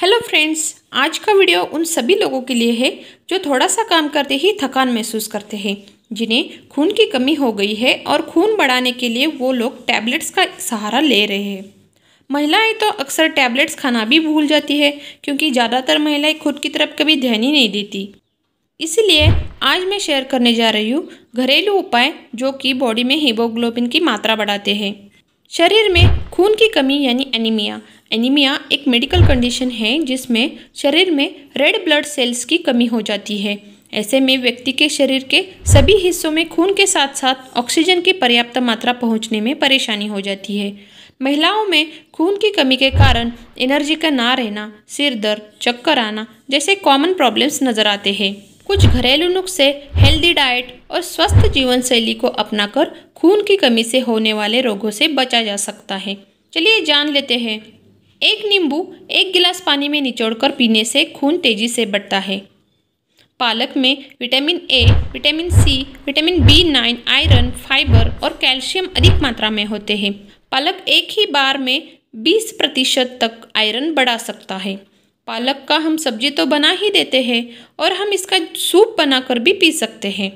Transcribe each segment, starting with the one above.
Hello friends आज का video उन सभी लोगों के लिए है जो थोड़ा सा काम करते ही थकान महसूस करते हैं जिन्हें खून की कमी हो गई है और खून बढ़ाने के लिए वो लोग टैबलेट्स का सहारा ले रहे हैं महिलाएं तो अक्सर टैबलेट्स खाना भी भूल जाती है क्योंकि ज़्यादातर महिलाएं खुद की तरफ कभी ध्यान ही नहीं देती इसीलिए आज मैं शेयर करने जा रही हूँ घरेलू उपाय जो कि बॉडी में हीमोग्लोबिन की मात्रा बढ़ाते हैं शरीर में खून की कमी यानी एनीमिया एनीमिया एक मेडिकल कंडीशन है जिसमें शरीर में रेड ब्लड सेल्स की कमी हो जाती है ऐसे में व्यक्ति के शरीर के सभी हिस्सों में खून के साथ साथ ऑक्सीजन की पर्याप्त मात्रा पहुंचने में परेशानी हो जाती है महिलाओं में खून की कमी के कारण एनर्जी का ना रहना सिर दर्द चक्कर आना जैसे कॉमन प्रॉब्लम्स नज़र आते हैं कुछ घरेलू नुस्खे हेल्दी डाइट और स्वस्थ जीवन शैली को अपनाकर खून की कमी से होने वाले रोगों से बचा जा सकता है चलिए जान लेते हैं एक नींबू एक गिलास पानी में निचोड़कर पीने से खून तेजी से बढ़ता है पालक में vitamin A vitamin C vitamin B nine iron fibre और कैल्शियम अधिक मात्रा में होते हैं पालक एक ही बार में 20 प्रतिशत तक आयरन बढ़ा सकता है पालक का हम सब्जी तो बना ही देते हैं और हम इसका सूप बनाकर भी पी सकते हैं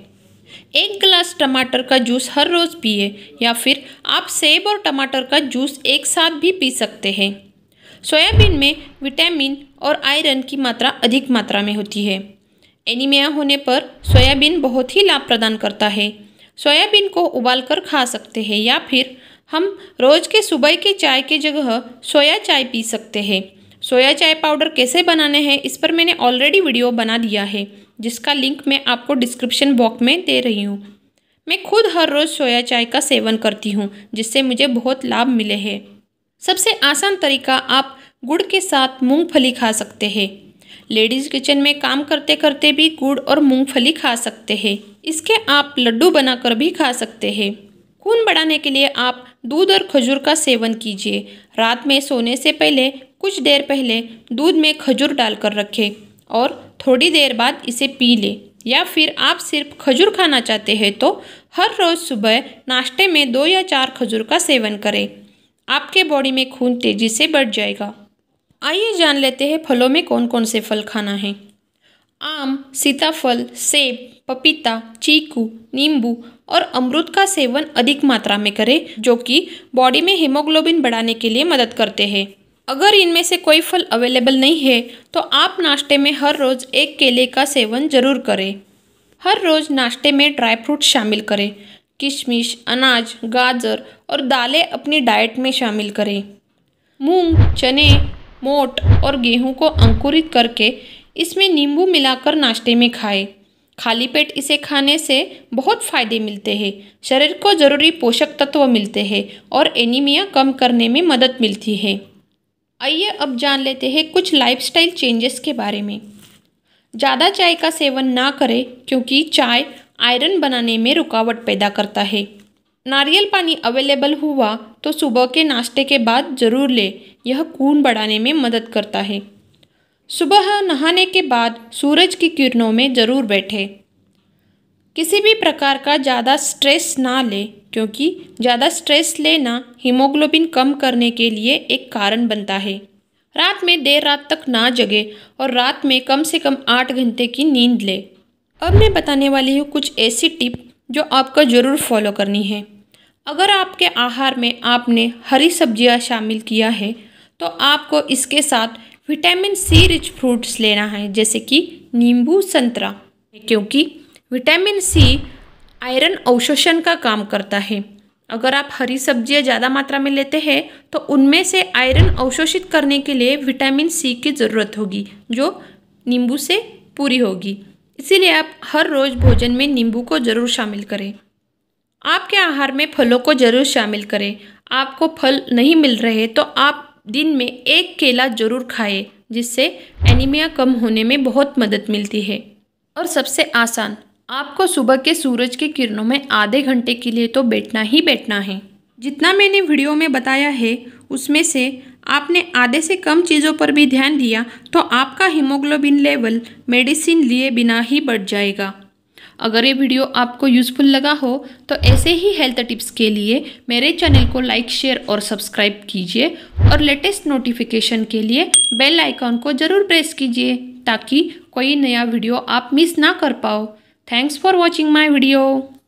एक गिलास टमाटर का जूस हर रोज़ पिए या फिर आप सेब और टमाटर का जूस एक साथ भी पी सकते हैं सोयाबीन में विटामिन और आयरन की मात्रा अधिक मात्रा में होती है एनीमिया होने पर सोयाबीन बहुत ही लाभ प्रदान करता है सोयाबीन को उबालकर खा सकते हैं या फिर हम रोज़ के सुबह के चाय के जगह सोया चाय पी सकते हैं सोया चाय पाउडर कैसे बनाने हैं इस पर मैंने ऑलरेडी वीडियो बना दिया है जिसका लिंक मैं आपको डिस्क्रिप्शन बॉक्स में दे रही हूँ मैं खुद हर रोज़ सोया चाय का सेवन करती हूँ जिससे मुझे बहुत लाभ मिले हैं सबसे आसान तरीका आप गुड़ के साथ मूंगफली खा सकते हैं लेडीज़ किचन में काम करते करते भी गुड़ और मूंगफली खा सकते हैं इसके आप लड्डू बनाकर भी खा सकते हैं खून बढ़ाने के लिए आप दूध और खजूर का सेवन कीजिए रात में सोने से पहले कुछ देर पहले दूध में खजूर डालकर रखें और थोड़ी देर बाद इसे पी लें या फिर आप सिर्फ खजूर खाना चाहते हैं तो हर रोज़ सुबह नाश्ते में दो या चार खजूर का सेवन करें आपके बॉडी में खून तेज़ी से बढ़ जाएगा आइए जान लेते हैं फलों में कौन कौन से फल खाना है आम सीताफल सेब पपीता चीकू नींबू और अमरूद का सेवन अधिक मात्रा में करें जो कि बॉडी में हीमोग्लोबिन बढ़ाने के लिए मदद करते हैं अगर इनमें से कोई फल अवेलेबल नहीं है तो आप नाश्ते में हर रोज़ एक केले का सेवन जरूर करें हर रोज़ नाश्ते में ड्राई फ्रूट शामिल करें किशमिश अनाज गाजर और दालें अपनी डाइट में शामिल करें मूंग, चने मोट और गेहूं को अंकुरित करके इसमें नींबू मिलाकर नाश्ते में खाएं। खाली पेट इसे खाने से बहुत फ़ायदे मिलते हैं शरीर को ज़रूरी पोषक तत्व मिलते हैं और एनीमिया कम करने में मदद मिलती है आइए अब जान लेते हैं कुछ लाइफस्टाइल चेंजेस के बारे में ज़्यादा चाय का सेवन ना करें क्योंकि चाय आयरन बनाने में रुकावट पैदा करता है नारियल पानी अवेलेबल हुआ तो सुबह के नाश्ते के बाद ज़रूर ले यह खून बढ़ाने में मदद करता है सुबह नहाने के बाद सूरज की किरणों में ज़रूर बैठे किसी भी प्रकार का ज़्यादा स्ट्रेस ना ले क्योंकि ज़्यादा स्ट्रेस लेना हीमोग्लोबिन कम करने के लिए एक कारण बनता है रात में देर रात तक ना जगे और रात में कम से कम आठ घंटे की नींद ले अब मैं बताने वाली हूँ कुछ ऐसी टिप जो आपको ज़रूर फॉलो करनी है अगर आपके आहार में आपने हरी सब्जियाँ शामिल किया है तो आपको इसके साथ विटामिन सी रिच फ्रूट्स लेना है जैसे कि नींबू संतरा क्योंकि विटामिन सी आयरन अवशोषण का काम करता है अगर आप हरी सब्जियां ज़्यादा मात्रा में लेते हैं तो उनमें से आयरन अवशोषित करने के लिए विटामिन सी की ज़रूरत होगी जो नींबू से पूरी होगी इसीलिए आप हर रोज़ भोजन में नींबू को ज़रूर शामिल करें आपके आहार में फलों को ज़रूर शामिल करें आपको फल नहीं मिल रहे तो आप दिन में एक केला ज़रूर खाएं जिससे एनीमिया कम होने में बहुत मदद मिलती है और सबसे आसान आपको सुबह के सूरज के किरणों में आधे घंटे के लिए तो बैठना ही बैठना है जितना मैंने वीडियो में बताया है उसमें से आपने आधे से कम चीज़ों पर भी ध्यान दिया तो आपका हीमोग्लोबिन लेवल मेडिसिन लिए बिना ही बढ़ जाएगा अगर ये वीडियो आपको यूज़फुल लगा हो तो ऐसे ही हेल्थ टिप्स के लिए मेरे चैनल को लाइक शेयर और सब्सक्राइब कीजिए और लेटेस्ट नोटिफिकेशन के लिए बेल आइकॉन को ज़रूर प्रेस कीजिए ताकि कोई नया वीडियो आप मिस ना कर पाओ thanks for watching my video